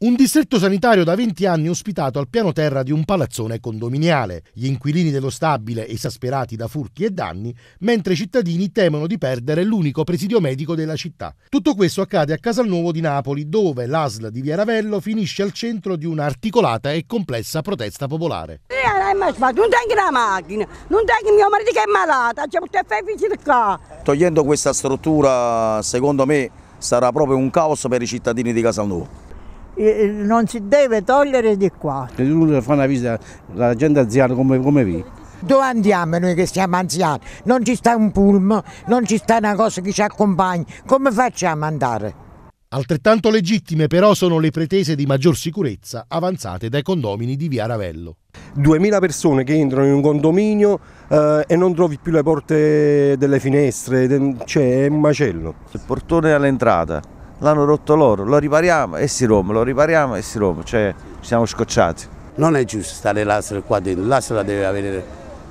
Un distretto sanitario da 20 anni ospitato al piano terra di un palazzone condominiale. Gli inquilini dello stabile esasperati da furti e danni, mentre i cittadini temono di perdere l'unico presidio medico della città. Tutto questo accade a Casalnuovo di Napoli, dove l'ASL di Via Ravello finisce al centro di un'articolata e complessa protesta popolare. Non tengo la macchina, non tengo mio marito che è malato, c'è molto effetto qua. Togliendo questa struttura, secondo me, sarà proprio un caos per i cittadini di Casalnuovo non si deve togliere di qua. Se uno fa una visita, la gente anziana come, come vive? Dove andiamo noi che siamo anziani? Non ci sta un pulmo, non ci sta una cosa che ci accompagni, come facciamo ad andare? Altrettanto legittime però sono le pretese di maggior sicurezza avanzate dai condomini di Via Ravello. 2000 persone che entrano in un condominio eh, e non trovi più le porte delle finestre, c'è cioè, un macello. Il portone all'entrata l'hanno rotto loro, lo ripariamo e si rompe, lo ripariamo e si rompe, cioè siamo scocciati. Non è giusto stare l'ASL qua dentro, l'ASL deve avere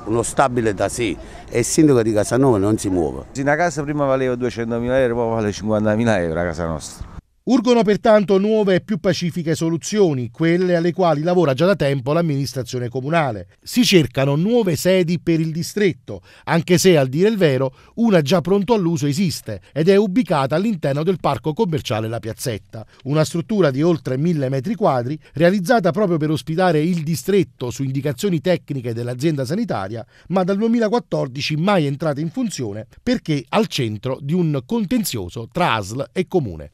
uno stabile da sé e il sindaco di Casanova non si muove. Una casa prima valeva 200.000 euro, poi vale 50.000 euro a casa nostra. Urgono pertanto nuove e più pacifiche soluzioni, quelle alle quali lavora già da tempo l'amministrazione comunale. Si cercano nuove sedi per il distretto, anche se al dire il vero una già pronto all'uso esiste ed è ubicata all'interno del parco commerciale La Piazzetta, una struttura di oltre mille metri quadri realizzata proprio per ospitare il distretto su indicazioni tecniche dell'azienda sanitaria, ma dal 2014 mai entrata in funzione perché al centro di un contenzioso tra ASL e comune.